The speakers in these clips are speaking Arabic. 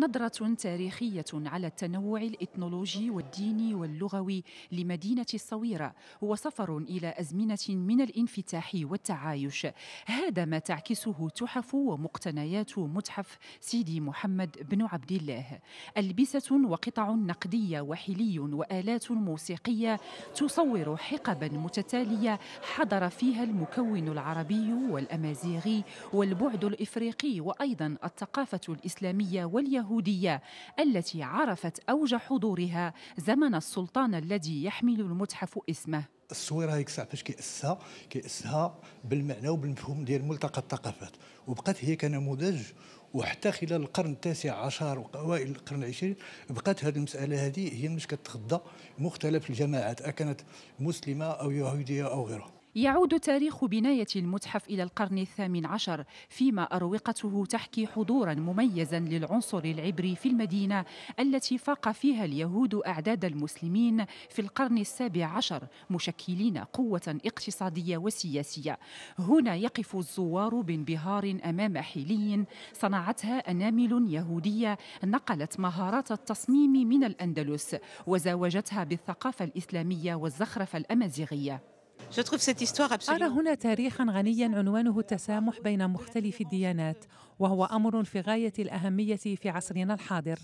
نظرة تاريخية على التنوع الإثنولوجي والديني واللغوي لمدينة الصويرة وسفر إلى أزمنة من الانفتاح والتعايش هذا ما تعكسه تحف ومقتنيات متحف سيدي محمد بن عبد الله ألبسة وقطع نقدية وحلي وآلات موسيقية تصور حقبا متتالية حضر فيها المكون العربي والأمازيغي والبعد الإفريقي وأيضا الثقافة الإسلامية واليهودية اليهودية التي عرفت أوج حضورها زمن السلطان الذي يحمل المتحف اسمه الصويرة هذيك الساعه فاش كيأسها كيأسها بالمعنى وبالمفهوم ديال ملتقى الثقافات وبقات هي كنموذج وحتى خلال القرن التاسع عشر واوائل القرن العشرين بقات هذه المساله هذه هي مش كتخضى مختلف الجماعات أكانت مسلمه او يهوديه او غيرها يعود تاريخ بناية المتحف إلى القرن الثامن عشر فيما أروقته تحكي حضورا مميزا للعنصر العبري في المدينة التي فاق فيها اليهود أعداد المسلمين في القرن السابع عشر مشكلين قوة اقتصادية وسياسية هنا يقف الزوار بانبهار أمام حلي صنعتها أنامل يهودية نقلت مهارات التصميم من الأندلس وزاوجتها بالثقافة الإسلامية والزخرفة الأمازيغية أرى هنا تاريخا غنيا عنوانه التسامح بين مختلف الديانات وهو أمر في غاية الأهمية في عصرنا الحاضر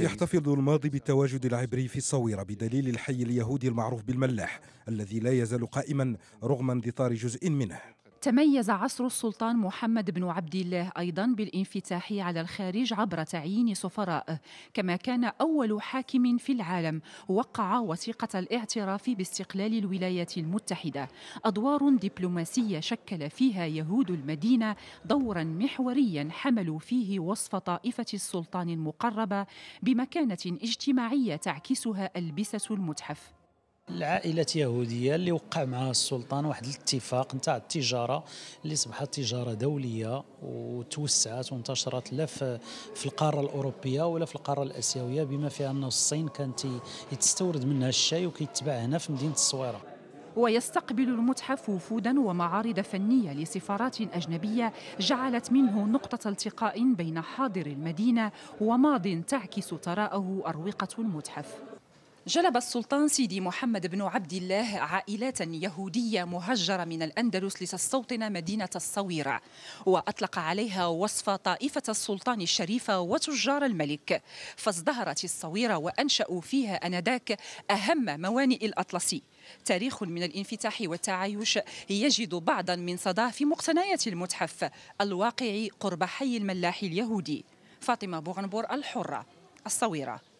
يحتفظ الماضي بالتواجد العبري في الصويرة بدليل الحي اليهودي المعروف بالملاح الذي لا يزال قائما رغم اندثار جزء منه تميز عصر السلطان محمد بن عبد الله ايضا بالانفتاح على الخارج عبر تعيين سفراء كما كان اول حاكم في العالم وقع وثيقه الاعتراف باستقلال الولايات المتحده ادوار دبلوماسيه شكل فيها يهود المدينه دورا محوريا حملوا فيه وصف طائفه السلطان المقربه بمكانه اجتماعيه تعكسها البسه المتحف العائلات يهودية اللي وقع معها السلطان واحد الاتفاق نتاع التجارة اللي أصبحت تجارة دولية وتوسعت وانتشرت لا في القارة الأوروبية ولا في القارة الآسيوية بما فيها أن الصين كانت تستورد منها الشاي وكيتباع هنا في مدينة الصويرة ويستقبل المتحف وفودا ومعارض فنيه لسفارات اجنبيه جعلت منه نقطه التقاء بين حاضر المدينه وماض تعكس ثراءه اروقه المتحف جلب السلطان سيدي محمد بن عبد الله عائلات يهودية مهجرة من الأندلس لتستوطن مدينة الصويرة وأطلق عليها وصف طائفة السلطان الشريفة وتجار الملك فازدهرت الصويرة وأنشأوا فيها أنذاك أهم موانئ الأطلسي تاريخ من الانفتاح والتعايش يجد بعضا من صدى في مقتنيات المتحف الواقع قرب حي الملاح اليهودي فاطمة بوغنبور الحرة الصويرة